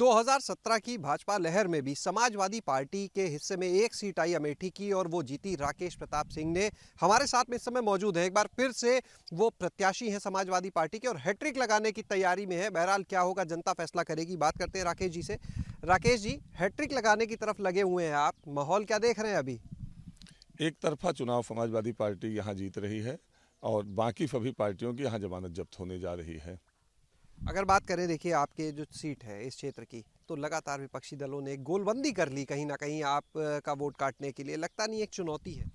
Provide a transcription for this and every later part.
2017 की भाजपा लहर में भी समाजवादी पार्टी के हिस्से में एक सीट आई अमेठी की और वो जीती राकेश प्रताप सिंह ने हमारे साथ में इस समय मौजूद है एक बार फिर से वो प्रत्याशी हैं समाजवादी पार्टी के और हैट्रिक लगाने की तैयारी में है बहरहाल क्या होगा जनता फैसला करेगी बात करते हैं राकेश जी से राकेश जी हैट्रिक लगाने की तरफ लगे हुए हैं आप माहौल क्या देख रहे हैं अभी एक तरफा चुनाव समाजवादी पार्टी यहाँ जीत रही है और बाकी सभी पार्टियों की यहाँ जमानत जब्त होने जा रही है अगर बात करें देखिए आपके जो सीट है इस क्षेत्र की तो लगातार विपक्षी दलों ने गोलबंदी कर ली कहीं ना कहीं आप का वोट काटने के लिए लगता नहीं एक चुनौती है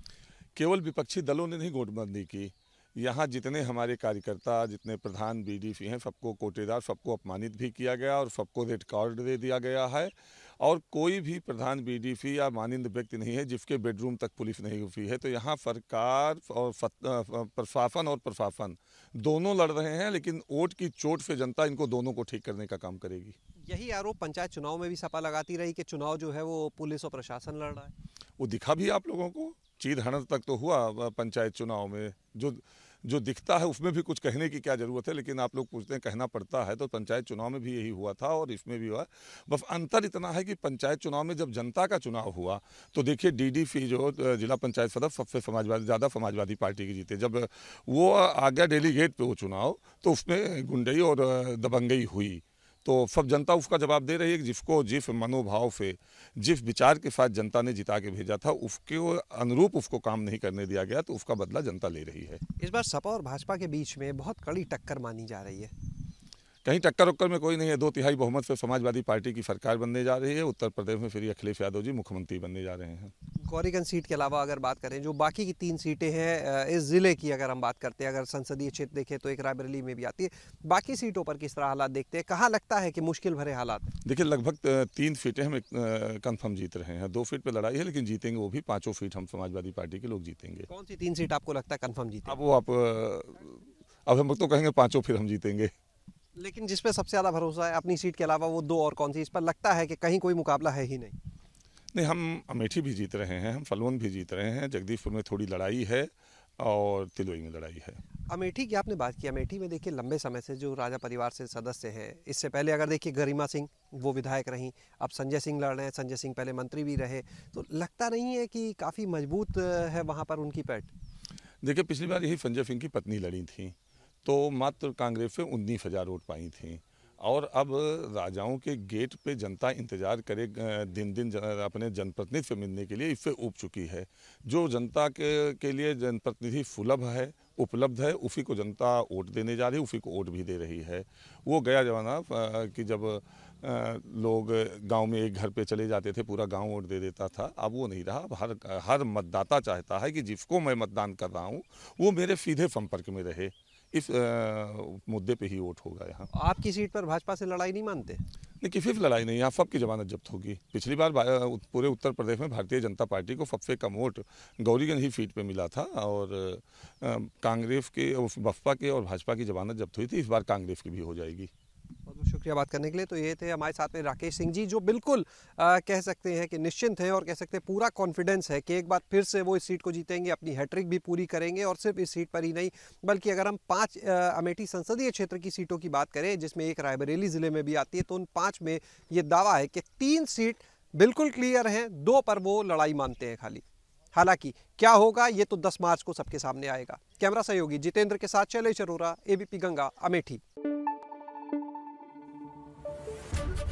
केवल विपक्षी दलों ने नहीं गोटबंदी की यहाँ जितने हमारे कार्यकर्ता जितने प्रधान बीडीपी हैं सबको कोटेदार सबको अपमानित भी किया गया और सबको रेड कार्ड दे दिया गया है और कोई भी प्रधान बीडीपी या मानिंद व्यक्ति नहीं है जिसके बेडरूम तक पुलिस नहीं हुई है तो यहाँ सरकार और प्रशासन और प्रशासन दोनों लड़ रहे हैं लेकिन वोट की चोट से जनता इनको दोनों को ठीक करने का काम करेगी यही आरोप पंचायत चुनाव में भी सपा लगाती रही कि चुनाव जो है वो पुलिस और प्रशासन लड़ रहा है वो दिखा भी आप लोगों को चीर हनर तक तो हुआ पंचायत चुनाव में जो जो दिखता है उसमें भी कुछ कहने की क्या ज़रूरत है लेकिन आप लोग पूछते हैं कहना पड़ता है तो पंचायत चुनाव में भी यही हुआ था और इसमें भी हुआ बस अंतर इतना है कि पंचायत चुनाव में जब जनता का चुनाव हुआ तो देखिए डी फी जो जिला पंचायत सदस्य सबसे समाजवादी ज़्यादा समाजवादी पार्टी की जीते जब वो आ गया डेलीगेट पे वो चुनाव तो उसमें गुंडई और दबंगई हुई तो सब जनता उसका जवाब दे रही है कि जिसको जिस मनोभाव से जिस विचार के साथ जनता ने जिता के भेजा था उसके अनुरूप उसको काम नहीं करने दिया गया तो उसका बदला जनता ले रही है इस बार सपा और भाजपा के बीच में बहुत कड़ी टक्कर मानी जा रही है कहीं टक्कर उक्कर में कोई नहीं है दो तिहाई बहुमत से समाजवादी पार्टी की सरकार बनने जा रही है उत्तर प्रदेश में फिर अखिलेश यादव जी मुख्यमंत्री बनने जा रहे हैं गौरीगंज सीट के अलावा अगर बात करें जो बाकी की तीन सीटें हैं इस ज़िले की अगर हम बात करते हैं अगर संसदीय क्षेत्र देखें तो एक रायबरेली में भी आती है बाकी सीटों पर किस तरह हालात देखते हैं कहाँ लगता है कि मुश्किल भरे हालात देखिए लगभग तीन सीटें हम कन्फर्म जीत रहे हैं दो फीट पर लड़ाई है लेकिन जीतेंगे वो भी पाँचों फीट हम समाजवादी पार्टी के लोग जीतेंगे कौन सी तीन सीट आपको लगता है कन्फर्म जीत अब वो आप अब हम तो कहेंगे पाँचों फिर हम जीतेंगे लेकिन जिस पे सबसे ज़्यादा भरोसा है अपनी सीट के अलावा वो दो और कौन सी इस पर लगता है कि कहीं कोई मुकाबला है ही नहीं नहीं हम अमेठी भी जीत रहे हैं हम फलवन भी जीत रहे हैं जगदीशपुर में थोड़ी लड़ाई है और तिलोई में लड़ाई है अमेठी की आपने बात की अमेठी में देखिए लंबे समय से जो राजा परिवार से सदस्य हैं इससे पहले अगर देखिए गरिमा सिंह वो विधायक रहीं अब संजय सिंह लड़ रहे हैं संजय सिंह पहले मंत्री भी रहे तो लगता नहीं है कि काफ़ी मजबूत है वहाँ पर उनकी पैट देखिए पिछली बार यही संजय सिंह की पत्नी लड़ी थी तो मात्र कांग्रेस से उन्नीस हज़ार वोट पाई थी और अब राजाओं के गेट पे जनता इंतजार करे दिन दिन जन, अपने जनप्रतिनिधि से मिलने के लिए इससे उब चुकी है जो जनता के, के लिए जनप्रतिनिधि सुलभ है उपलब्ध है उसी को जनता वोट देने जा रही है उसी को वोट भी दे रही है वो गया जमाना कि जब लोग गांव में एक घर पे चले जाते थे पूरा गांव वोट दे देता था अब वो नहीं रहा अब हर हर मतदाता चाहता है कि जिसको मैं मतदान कर रहा हूँ वो मेरे सीधे संपर्क में रहे इस मुद्दे पे ही वोट होगा यहाँ आपकी सीट पर भाजपा से लड़ाई नहीं मानते देखिए सिर्फ लड़ाई नहीं यहाँ सबकी जमानत जब्त होगी पिछली बार पूरे उत्तर प्रदेश में भारतीय जनता पार्टी को सबसे कम वोट गौरीगंज ही सीट पे मिला था और कांग्रेस के बसपा के और भाजपा की जमानत जब्त हुई थी इस बार कांग्रेस की भी हो जाएगी शुक्रिया बात करने के लिए तो ये थे हमारे साथ में राकेश सिंह जी जो बिल्कुल आ, कह सकते हैं कि निश्चिंत हैं और कह सकते हैं पूरा कॉन्फिडेंस है कि एक बार फिर से वो इस सीट को जीतेंगे अपनी हैट्रिक भी पूरी करेंगे और सिर्फ इस सीट पर ही नहीं बल्कि अगर हम पाँच अमेठी संसदीय क्षेत्र की सीटों की बात करें जिसमें एक रायबरेली ज़िले में भी आती है तो उन पाँच में ये दावा है कि तीन सीट बिल्कुल क्लियर हैं दो पर वो लड़ाई मानते हैं खाली हालांकि क्या होगा ये तो 10 मार्च को सबके सामने आएगा कैमरा सहयोगी जितेंद्र के साथ चले चरोरा एबीपी गंगा अमेठी